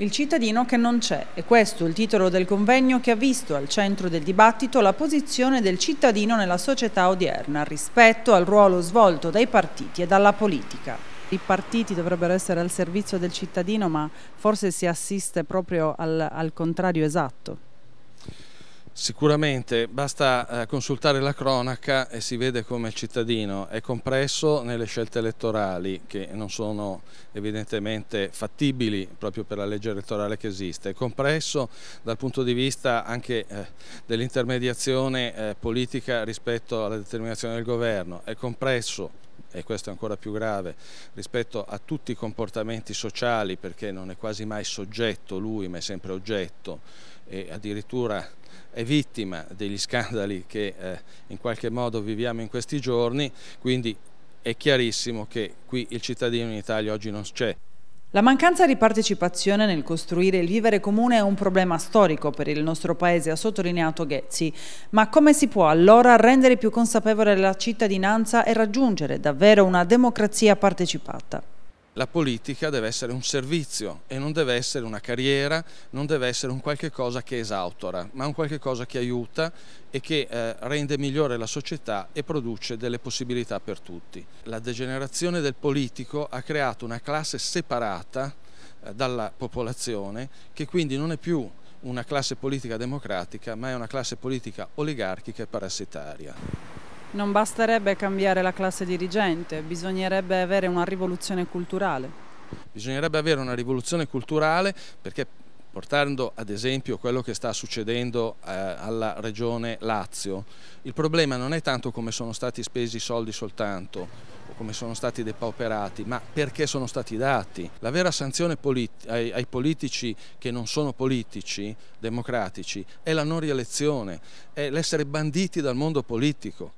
Il cittadino che non c'è. E questo il titolo del convegno che ha visto al centro del dibattito la posizione del cittadino nella società odierna rispetto al ruolo svolto dai partiti e dalla politica. I partiti dovrebbero essere al servizio del cittadino, ma forse si assiste proprio al, al contrario esatto. Sicuramente, basta eh, consultare la cronaca e si vede come il cittadino è compresso nelle scelte elettorali che non sono evidentemente fattibili proprio per la legge elettorale che esiste, è compresso dal punto di vista anche eh, dell'intermediazione eh, politica rispetto alla determinazione del governo, è compresso e questo è ancora più grave, rispetto a tutti i comportamenti sociali perché non è quasi mai soggetto lui ma è sempre oggetto e addirittura è vittima degli scandali che eh, in qualche modo viviamo in questi giorni, quindi è chiarissimo che qui il cittadino in Italia oggi non c'è. La mancanza di partecipazione nel costruire il vivere comune è un problema storico per il nostro paese, ha sottolineato Ghezzi. Ma come si può allora rendere più consapevole la cittadinanza e raggiungere davvero una democrazia partecipata? La politica deve essere un servizio e non deve essere una carriera, non deve essere un qualche cosa che esautora, ma un qualche cosa che aiuta e che eh, rende migliore la società e produce delle possibilità per tutti. La degenerazione del politico ha creato una classe separata eh, dalla popolazione che quindi non è più una classe politica democratica ma è una classe politica oligarchica e parassitaria. Non basterebbe cambiare la classe dirigente, bisognerebbe avere una rivoluzione culturale. Bisognerebbe avere una rivoluzione culturale perché portando ad esempio quello che sta succedendo eh, alla regione Lazio, il problema non è tanto come sono stati spesi i soldi soltanto o come sono stati depauperati, ma perché sono stati dati. La vera sanzione politi ai, ai politici che non sono politici democratici è la non rielezione, è l'essere banditi dal mondo politico.